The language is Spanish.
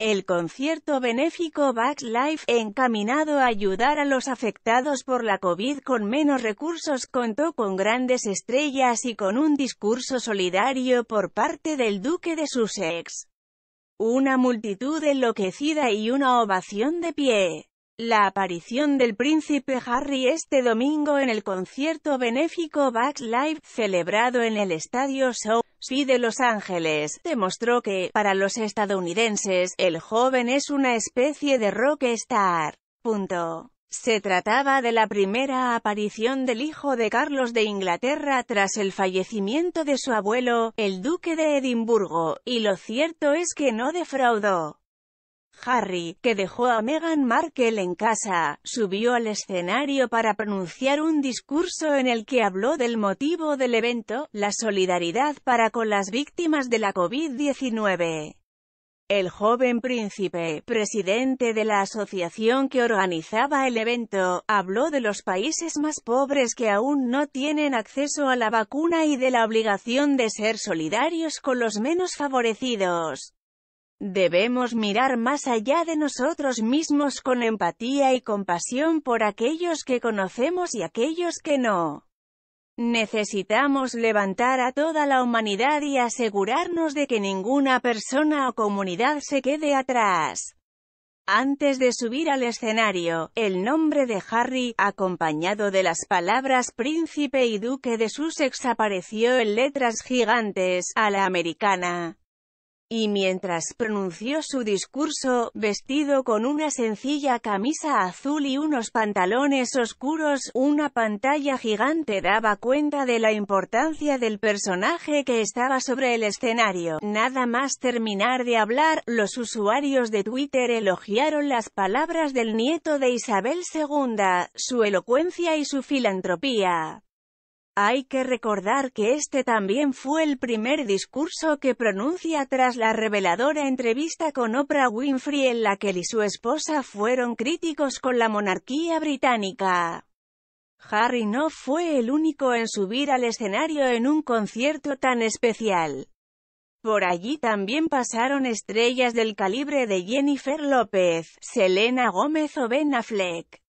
El concierto benéfico Back Life, encaminado a ayudar a los afectados por la COVID con menos recursos, contó con grandes estrellas y con un discurso solidario por parte del duque de Sussex. Una multitud enloquecida y una ovación de pie. La aparición del príncipe Harry este domingo en el concierto benéfico Back Live, celebrado en el estadio Sea de Los Ángeles, demostró que, para los estadounidenses, el joven es una especie de rockstar. Punto. Se trataba de la primera aparición del hijo de Carlos de Inglaterra tras el fallecimiento de su abuelo, el duque de Edimburgo, y lo cierto es que no defraudó. Harry, que dejó a Meghan Markle en casa, subió al escenario para pronunciar un discurso en el que habló del motivo del evento, la solidaridad para con las víctimas de la COVID-19. El joven príncipe, presidente de la asociación que organizaba el evento, habló de los países más pobres que aún no tienen acceso a la vacuna y de la obligación de ser solidarios con los menos favorecidos. Debemos mirar más allá de nosotros mismos con empatía y compasión por aquellos que conocemos y aquellos que no. Necesitamos levantar a toda la humanidad y asegurarnos de que ninguna persona o comunidad se quede atrás. Antes de subir al escenario, el nombre de Harry, acompañado de las palabras príncipe y duque de Sussex apareció en letras gigantes, a la americana y mientras pronunció su discurso, vestido con una sencilla camisa azul y unos pantalones oscuros, una pantalla gigante daba cuenta de la importancia del personaje que estaba sobre el escenario. Nada más terminar de hablar, los usuarios de Twitter elogiaron las palabras del nieto de Isabel II, su elocuencia y su filantropía. Hay que recordar que este también fue el primer discurso que pronuncia tras la reveladora entrevista con Oprah Winfrey en la que él y su esposa fueron críticos con la monarquía británica. Harry no fue el único en subir al escenario en un concierto tan especial. Por allí también pasaron estrellas del calibre de Jennifer López, Selena Gómez o Ben Affleck.